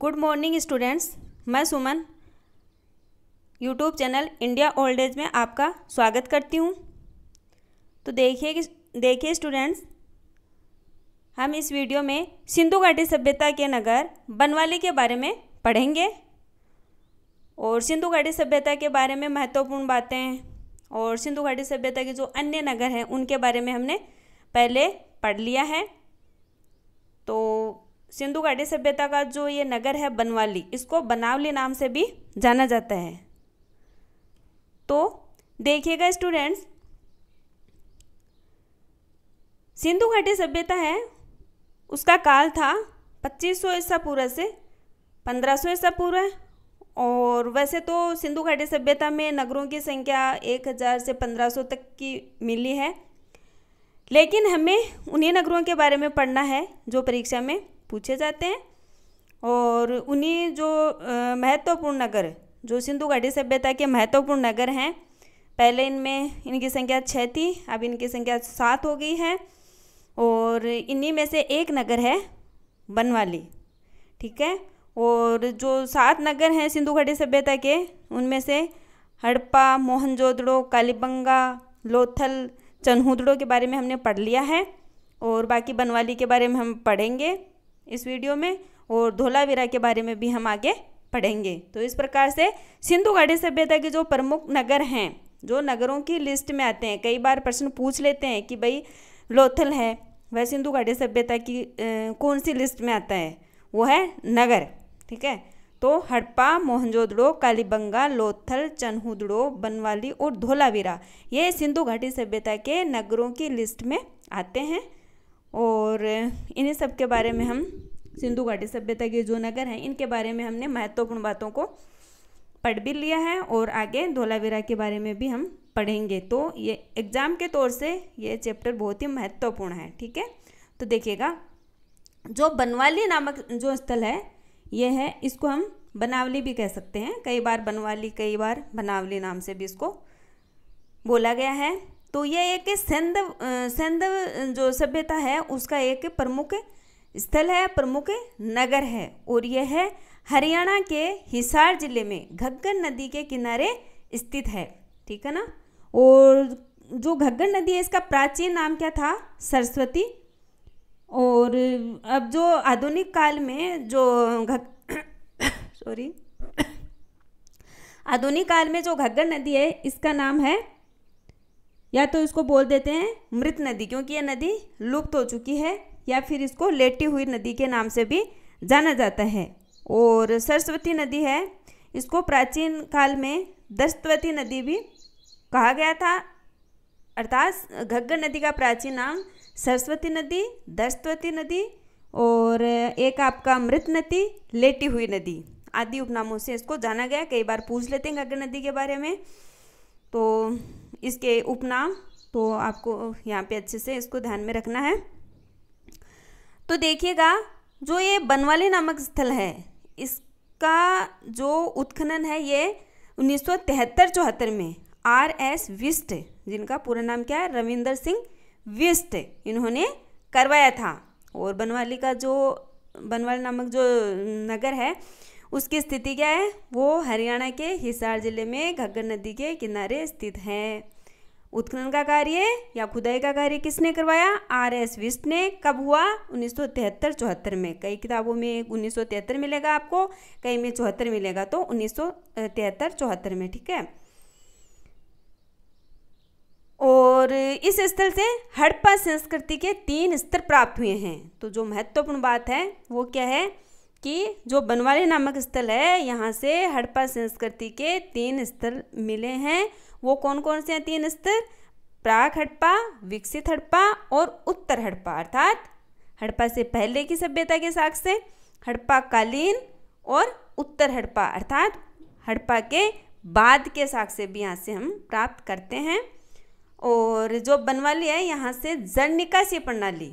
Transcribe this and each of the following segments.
good morning students मैं Suman YouTube channel India old age में आपका स्वागत करती हूँ तो देखिए देखिए स्टूडेंट्स हम इस वीडियो में सिंधु घाटी सभ्यता के नगर बनवाली के बारे में पढ़ेंगे और सिंधु घाटी सभ्यता के बारे में महत्वपूर्ण बातें हैं और सिंधु घाटी सभ्यता के जो अन्य नगर हैं उनके बारे में हमने पहले पढ़ लिया है तो सिंधु घाटी सभ्यता का जो ये नगर है बनवाली इसको बनावली नाम से भी जाना जाता है तो देखिएगा स्टूडेंट्स सिंधु घाटी सभ्यता है उसका काल था 2500 ईसा पूर्व से 1500 ईसा पूर्व और वैसे तो सिंधु घाटी सभ्यता में नगरों की संख्या 1000 से 1500 तक की मिली है लेकिन हमें उन्हीं नगरों के बारे में पढ़ना है जो परीक्षा में पूछे जाते हैं और उन्हीं जो महत्वपूर्ण नगर जो सिंधु घाटी सभ्यता के महत्वपूर्ण नगर हैं पहले इनमें इनकी संख्या छः थी अब इनकी संख्या सात हो गई है और इन्हीं में से एक नगर है बनवाली ठीक है और जो सात नगर हैं सिंधु घाटी सभ्यता के उनमें से हड़प्पा मोहनजोदड़ो कालीबंगा लोथल चन्हुदड़ो के बारे में हमने पढ़ लिया है और बाकी बनवाली के बारे में हम पढ़ेंगे इस वीडियो में और धोलावीरा के बारे में भी हम आगे पढ़ेंगे तो इस प्रकार से सिंधु घाटी सभ्यता के जो प्रमुख नगर हैं जो नगरों की लिस्ट में आते हैं कई बार प्रश्न पूछ लेते हैं कि भाई लोथल है वह सिंधु घाटी सभ्यता की आ, कौन सी लिस्ट में आता है वो है नगर ठीक है तो हड़प्पा मोहनजोदड़ो कालीबंगा लोथल चन्हुदड़ो बनवाली और धोलावीरा ये सिंधु घाटी सभ्यता के नगरों की लिस्ट में आते हैं और इन्हीं सब के बारे में हम सिंधु घाटी सभ्यता के जो नगर हैं इनके बारे में हमने महत्वपूर्ण बातों को पढ़ भी लिया है और आगे धोलावीरा के बारे में भी हम पढ़ेंगे तो ये एग्ज़ाम के तौर से ये चैप्टर बहुत ही महत्वपूर्ण है ठीक है तो देखिएगा जो बनवाली नामक जो स्थल है ये है इसको हम बनावली भी कह सकते हैं कई बार बनवाली कई बार बनावली नाम से भी इसको बोला गया है तो यह एक सिंध सिंध जो सभ्यता है उसका एक प्रमुख स्थल है प्रमुख नगर है और यह है हरियाणा के हिसार जिले में घग्गर नदी के किनारे स्थित है ठीक है ना और जो घग्गर नदी है इसका प्राचीन नाम क्या था सरस्वती और अब जो आधुनिक काल में जो घग सॉरी आधुनिक काल में जो घग्गर नदी है इसका नाम है या तो इसको बोल देते हैं मृत नदी क्योंकि यह नदी लुप्त हो चुकी है या फिर इसको लेटी हुई नदी के नाम से भी जाना जाता है और सरस्वती नदी है इसको प्राचीन काल में दस्तवती नदी भी कहा गया था अर्थात घग्गर नदी का प्राचीन नाम सरस्वती नदी दस्तवती नदी और एक आपका मृत नदी लेटी हुई नदी आदि उपनामों से इसको जाना गया कई बार पूछ लेते हैं घग्गर नदी के बारे में तो इसके उपनाम तो आपको यहाँ पे अच्छे से इसको ध्यान में रखना है तो देखिएगा जो ये बनवाली नामक स्थल है इसका जो उत्खनन है ये उन्नीस सौ में आर एस विस्ट जिनका पूरा नाम क्या है रविंदर सिंह विस्ट इन्होंने करवाया था और बनवाली का जो बनवाली नामक जो नगर है उसकी स्थिति क्या है वो हरियाणा के हिसार जिले में घग्गर नदी के किनारे स्थित है उत्खनन का कार्य या खुदाई का कार्य किसने करवाया आर एस विस्ट ने कब हुआ उन्नीस सौ तिहत्तर चौहत्तर में कई किताबों में उन्नीस सौ तिहत्तर मिलेगा आपको कई में चौहत्तर मिलेगा तो उन्नीस सौ तिहत्तर चौहत्तर में ठीक है और इस स्थल से हड़प्पा संस्कृति के तीन स्तर प्राप्त हुए हैं तो जो महत्वपूर्ण बात है वो क्या है कि जो बनवाली नामक स्थल है यहाँ से हड़प्पा संस्कृति के तीन स्थल मिले हैं वो कौन कौन से हैं तीन स्थल प्राक हड़प्पा विकसित हड़प्पा और उत्तर हड़प्पा अर्थात हड़प्पा से पहले की सभ्यता के साक्ष से हड़प्पा कालीन और उत्तर हड़प्पा अर्थात हड़प्पा के बाद के साक्ष से भी यहाँ से हम प्राप्त करते हैं और जो बनवाली है यहाँ से जड़ निकासी प्रणाली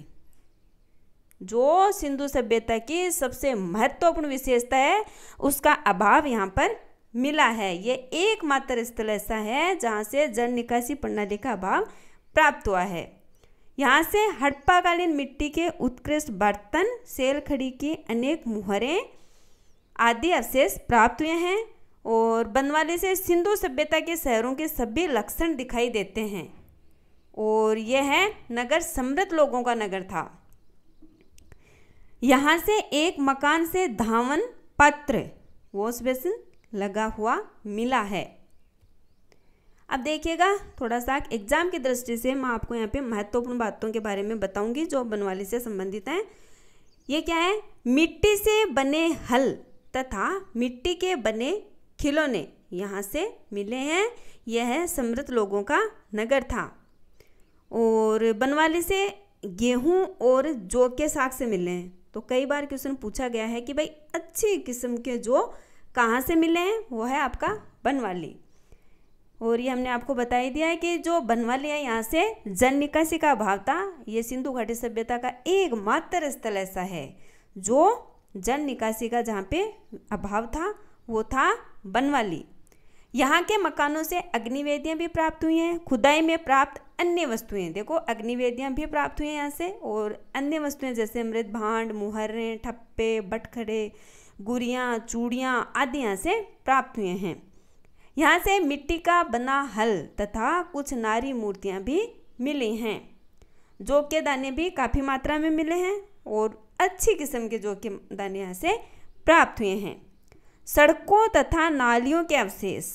जो सिंधु सभ्यता की सबसे महत्वपूर्ण विशेषता है उसका अभाव यहाँ पर मिला है ये एकमात्र स्थल ऐसा है जहाँ से जल निकासी प्रणाली का अभाव प्राप्त हुआ है यहाँ से हड़प्पाकालीन मिट्टी के उत्कृष्ट बर्तन सेल खड़ी की अनेक मुहरें आदि अवशेष प्राप्त हुए हैं और बनवाले से सिंधु सभ्यता के शहरों के सभी लक्षण दिखाई देते हैं और यह है नगर समृद्ध लोगों का नगर था यहाँ से एक मकान से धावन पत्र वॉश बेसिन लगा हुआ मिला है अब देखिएगा थोड़ा सा एग्जाम की दृष्टि से मैं आपको यहाँ पे महत्वपूर्ण बातों के बारे में बताऊंगी जो बनवाली से संबंधित हैं ये क्या है मिट्टी से बने हल तथा मिट्टी के बने खिलौने यहाँ से मिले हैं यह है समृद्ध लोगों का नगर था और बनवाली से गेहूं और जौ के साग से मिले हैं तो कई बार क्वेश्चन पूछा गया है कि भाई अच्छी किस्म के जो कहाँ से मिले हैं वो है आपका बनवाली और ये हमने आपको बता ही दिया है कि जो बनवाली है यहाँ से जल निकासी का अभाव था ये सिंधु घाटी सभ्यता का एकमात्र स्थल ऐसा है जो जल निकासी का जहाँ पे अभाव था वो था बनवाली यहाँ के मकानों से अग्निवेदियाँ भी प्राप्त हुई हैं खुदाई में प्राप्त अन्य वस्तुएं देखो अग्निवेदियाँ भी प्राप्त हुई हैं यहाँ से और अन्य वस्तुएं जैसे मृत भांड मुहर्रें ठप्पे बटखड़े गुरियाँ चूड़ियाँ आदि यहाँ से प्राप्त हुए हैं यहाँ से मिट्टी का बना हल तथा कुछ नारी मूर्तियाँ भी मिली हैं जो के दाने भी काफ़ी मात्रा में मिले हैं और अच्छी किस्म के जो के दाने यहाँ से प्राप्त हुए हैं सड़कों तथा नालियों के अवशेष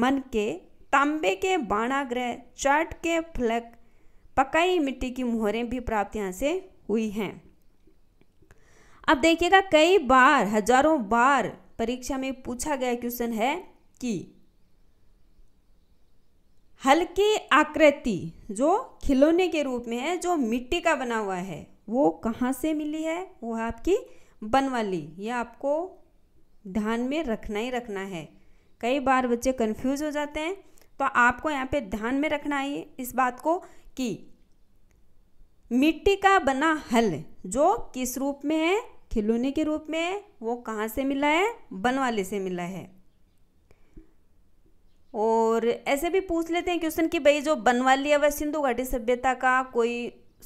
मन के तांबे के बाणाग्रह चाट के फलक पकाई मिट्टी की मुहरें भी प्राप्त यहाँ से हुई हैं अब देखिएगा कई बार हजारों बार परीक्षा में पूछा गया क्वेश्चन है कि हल्की आकृति जो खिलौने के रूप में है जो मिट्टी का बना हुआ है वो कहाँ से मिली है वो है आपकी बनवाली यह आपको ध्यान में रखना ही रखना है कई बार बच्चे कंफ्यूज हो जाते हैं तो आपको यहाँ पे ध्यान में रखना है इस बात को कि मिट्टी का बना हल जो किस रूप में है खिलौने के रूप में है वो कहाँ से मिला है बनवाले से मिला है और ऐसे भी पूछ लेते हैं क्वेश्चन कि भाई जो बनवाली है वह सिंधु घाटी सभ्यता का कोई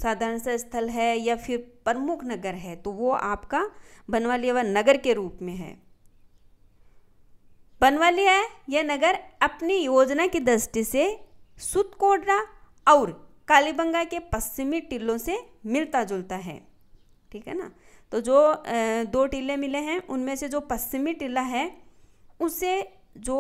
साधारण सा स्थल है या फिर प्रमुख नगर है तो वो आपका बनवाली व नगर के रूप में है है यह नगर अपनी योजना की दृष्टि से सुतकोडरा और कालीबंगा के पश्चिमी टीलों से मिलता जुलता है ठीक है ना तो जो दो टीले मिले हैं उनमें से जो पश्चिमी टीला है उसे जो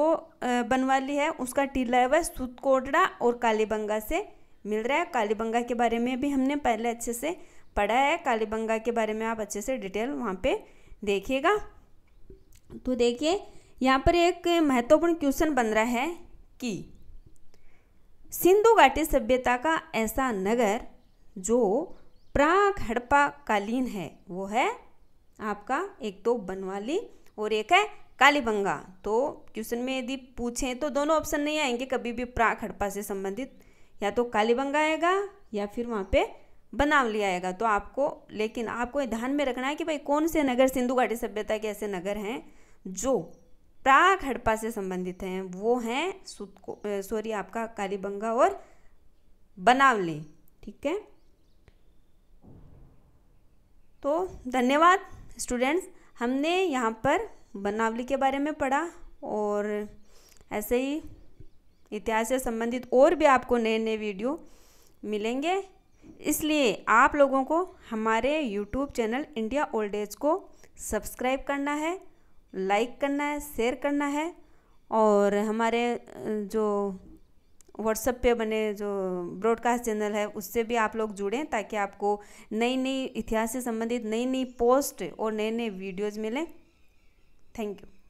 बनवाली है उसका टीला है वह सुतकोडरा और कालीबंगा से मिल रहा है कालीबंगा के बारे में भी हमने पहले अच्छे से पढ़ा है कालीबंगा के बारे में आप अच्छे से डिटेल वहाँ पे देखिएगा तो देखिए यहाँ पर एक महत्वपूर्ण क्वेश्चन बन रहा है कि सिंधु घाटी सभ्यता का ऐसा नगर जो प्राग हड़प्पा कालीन है वो है आपका एक तो बनवाली और एक है कालीबंगा तो क्वेश्चन में यदि पूछें तो दोनों ऑप्शन नहीं आएंगे कभी भी प्राग हड़प्पा से संबंधित या तो कालीबंगा आएगा या फिर वहाँ पे बनावली आएगा तो आपको लेकिन आपको ध्यान में रखना है कि भाई कौन से नगर सिंधु घाटी सभ्यता के ऐसे नगर हैं जो प्राग हड़प्पा से संबंधित हैं वो हैं सुतको सॉरी आपका कालीबंगा और बनावली ठीक है तो धन्यवाद स्टूडेंट्स हमने यहाँ पर बनावली के बारे में पढ़ा और ऐसे ही इतिहास से संबंधित और भी आपको नए नए वीडियो मिलेंगे इसलिए आप लोगों को हमारे YouTube channel India old age को सब्सक्राइब करना है लाइक करना है शेयर करना है और हमारे जो व्हाट्सएप पे बने जो ब्रॉडकास्ट चैनल है उससे भी आप लोग जुड़ें ताकि आपको नई नई इतिहास से संबंधित नई नई पोस्ट और नए नए वीडियोज़ मिलें थैंक यू